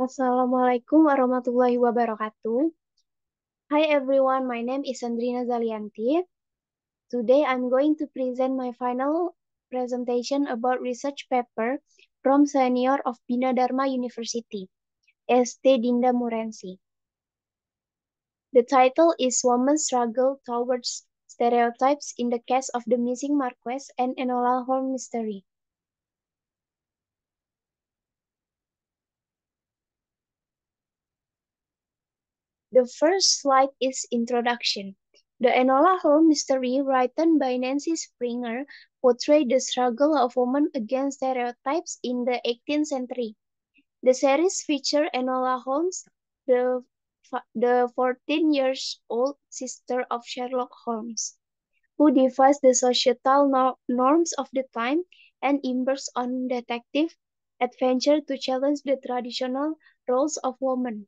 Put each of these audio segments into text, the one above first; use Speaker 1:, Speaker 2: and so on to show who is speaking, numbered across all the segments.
Speaker 1: Assalamualaikum warahmatullahi wabarakatuh. Hi everyone, my name is Andrina Zalianti. Today I'm going to present my final presentation about research paper from senior of Bina Dharma University, ST Dinda Murensi. The title is Women's Struggle Towards Stereotypes in the Case of the Missing Marquess and Enola Holmes Mystery. The first slide is introduction. The Enola Holmes mystery, written by Nancy Springer, portrayed the struggle of women against stereotypes in the 18th century. The series featured Enola Holmes, the, the 14 years old sister of Sherlock Holmes, who defies the societal no norms of the time and embarks on detective adventure to challenge the traditional roles of women.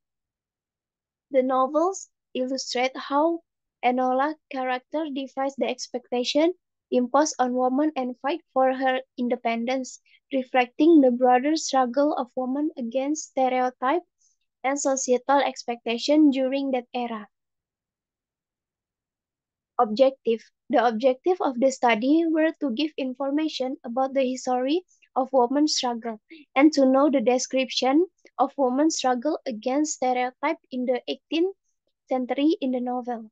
Speaker 1: The novels illustrate how Enola character defies the expectation imposed on women and fight for her independence, reflecting the broader struggle of women against stereotype and societal expectation during that era. Objective. The objective of the study were to give information about the history of women's struggle and to know the description of women's struggle against stereotype in the 18th century in the novel.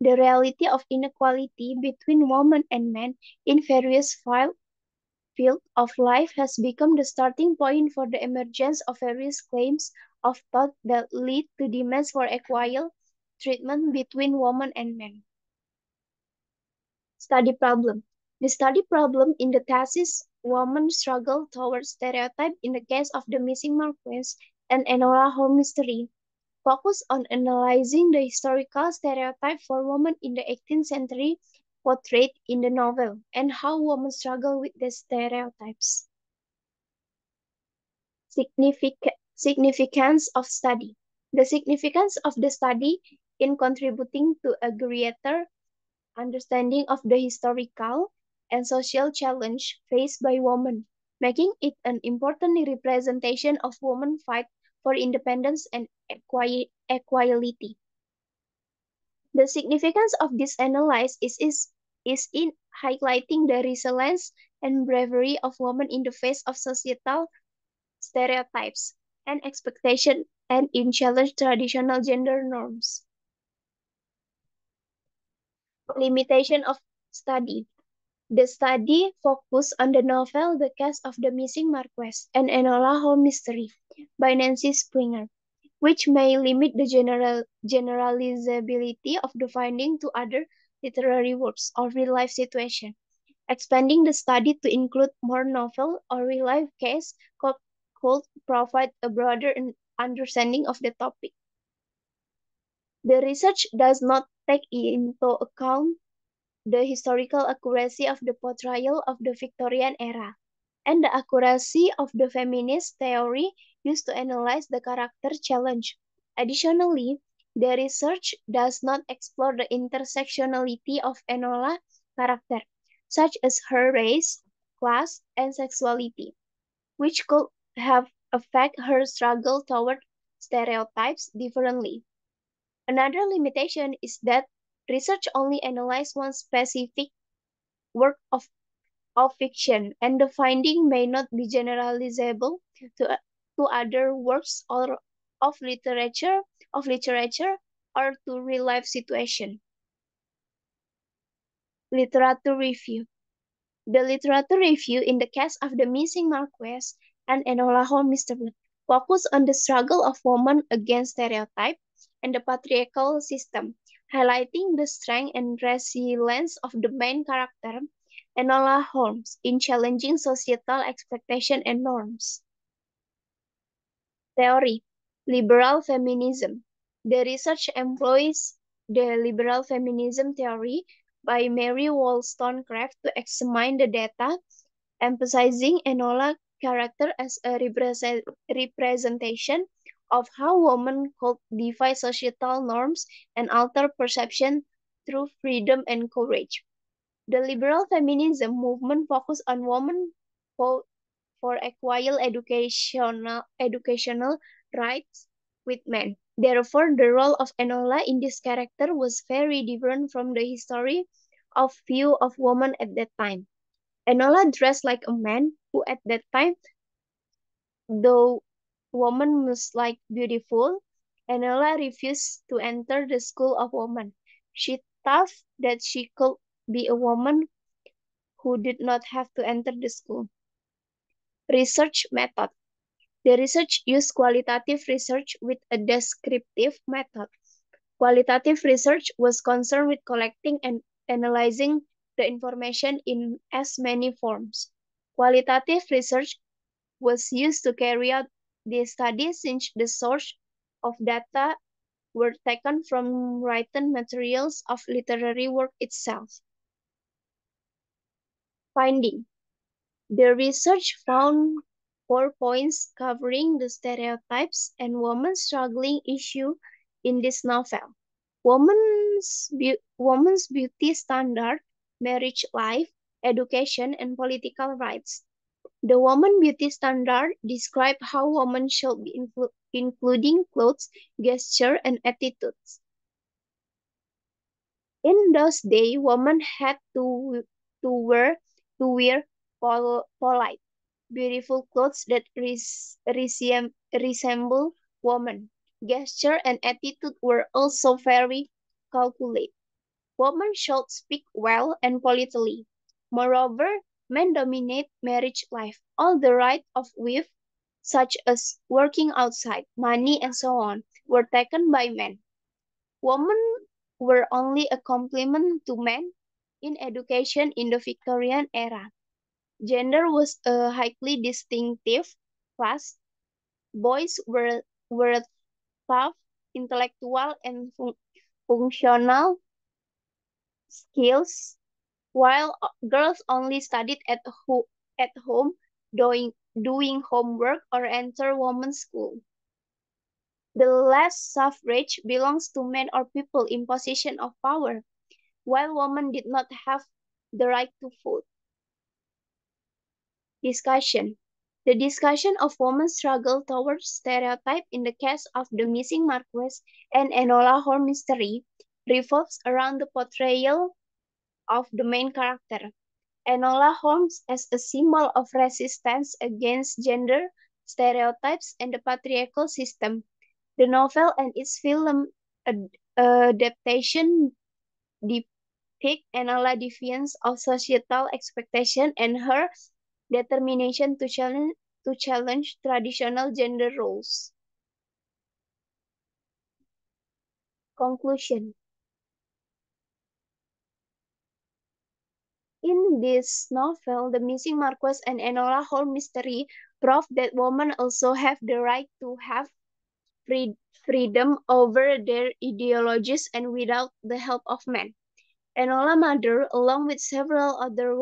Speaker 1: The reality of inequality between women and men in various fields field of life has become the starting point for the emergence of various claims of thought that lead to demands for equal treatment between women and men. Study problem. The study problem in the thesis Woman struggle towards stereotype in the case of the missing Marquess and Enola Holmes mystery. Focus on analyzing the historical stereotype for women in the 18th century portrayed in the novel and how women struggle with the stereotypes. Signific significance of study. The significance of the study in contributing to a greater understanding of the historical and social challenge faced by women, making it an important representation of women's fight for independence and equality. The significance of this analysis is, is, is in highlighting the resilience and bravery of women in the face of societal stereotypes and expectation and in challenge traditional gender norms. Limitation of study. The study focused on the novel The Case of the Missing Marquess, an Enola Holmes mystery by Nancy Springer, which may limit the general generalizability of the finding to other literary works or real-life situation. Expanding the study to include more novel or real-life case could, could provide a broader understanding of the topic. The research does not take into account the historical accuracy of the portrayal of the Victorian era and the accuracy of the feminist theory used to analyze the character challenge. Additionally, the research does not explore the intersectionality of Enola character, such as her race, class, and sexuality, which could have affect her struggle toward stereotypes differently. Another limitation is that Research only analyze one specific work of, of fiction, and the finding may not be generalizable to, to other works or of literature, of literature or to real life situation. Literature review. The literature review in the case of the missing Marquess and Enola Holmes focus on the struggle of women against stereotype and the patriarchal system highlighting the strength and resilience of the main character, Enola Holmes, in challenging societal expectations and norms. Theory Liberal Feminism The research employs the liberal feminism theory by Mary Wollstonecraft to examine the data, emphasizing Enola character as a represent representation of how women could defy societal norms and alter perception through freedom and courage. The liberal feminism movement focused on women for, for equal educational, educational rights with men. Therefore, the role of Enola in this character was very different from the history of view of women at that time. Enola dressed like a man who at that time, though woman was like beautiful, and Ella refused to enter the school of woman. She thought that she could be a woman who did not have to enter the school. Research method. The research used qualitative research with a descriptive method. Qualitative research was concerned with collecting and analyzing the information in as many forms. Qualitative research was used to carry out the study since the source of data were taken from written materials of literary work itself. Finding. The research found four points covering the stereotypes and women's struggling issue in this novel. Women's, be women's beauty standard, marriage life, education, and political rights. The woman beauty standard describe how women should be inclu including clothes, gesture, and attitudes. In those days, women had to, to wear to wear pol polite, beautiful clothes that res resem resemble women. Gesture and attitude were also very calculate. Women should speak well and politely. Moreover, men dominate marriage life. All the rights of wife, such as working outside, money, and so on, were taken by men. Women were only a complement to men in education in the Victorian era. Gender was a highly distinctive class. Boys were, were tough, intellectual, and fun functional skills while uh, girls only studied at, ho at home, doing, doing homework, or enter women's school. The last suffrage belongs to men or people in position of power, while women did not have the right to vote. Discussion The discussion of women's struggle towards stereotype in the case of the missing Marquess and Enola Holmes mystery revolves around the portrayal of the main character. Enola Holmes as a symbol of resistance against gender stereotypes and the patriarchal system. The novel and its film adaptation depict Enola's defiance of societal expectation and her determination to challenge to challenge traditional gender roles. Conclusion In this novel, The Missing Marquess and Enola Holmes mystery prove that women also have the right to have free freedom over their ideologies and without the help of men. Enola Mother, along with several other,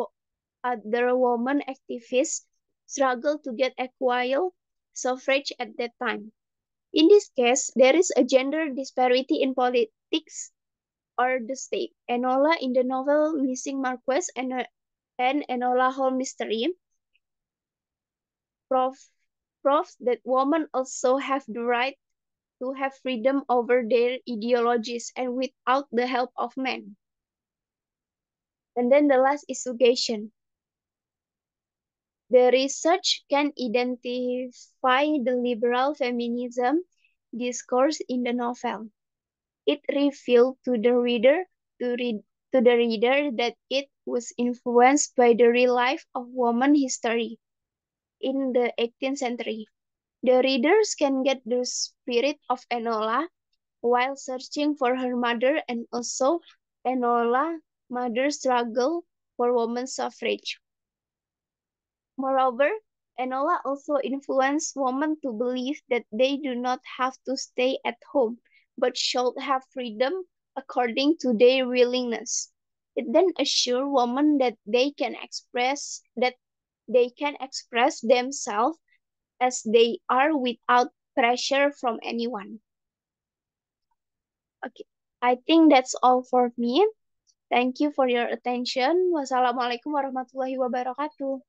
Speaker 1: other women activists, struggled to get equal suffrage at that time. In this case, there is a gender disparity in politics are the state. Enola in the novel Missing Marquess and, and Enola Hall Mystery prov proves that women also have the right to have freedom over their ideologies and without the help of men. And then the last is suggestion. The research can identify the liberal feminism discourse in the novel it revealed to the reader to read to the reader that it was influenced by the real life of woman history in the 18th century. The readers can get the spirit of Enola while searching for her mother and also Enola mother's struggle for women's suffrage. Moreover, Enola also influenced women to believe that they do not have to stay at home but shall have freedom according to their willingness. It then assures women that they can express that they can express themselves as they are without pressure from anyone. Okay, I think that's all for me. Thank you for your attention. Wassalamualaikum warahmatullahi wabarakatuh.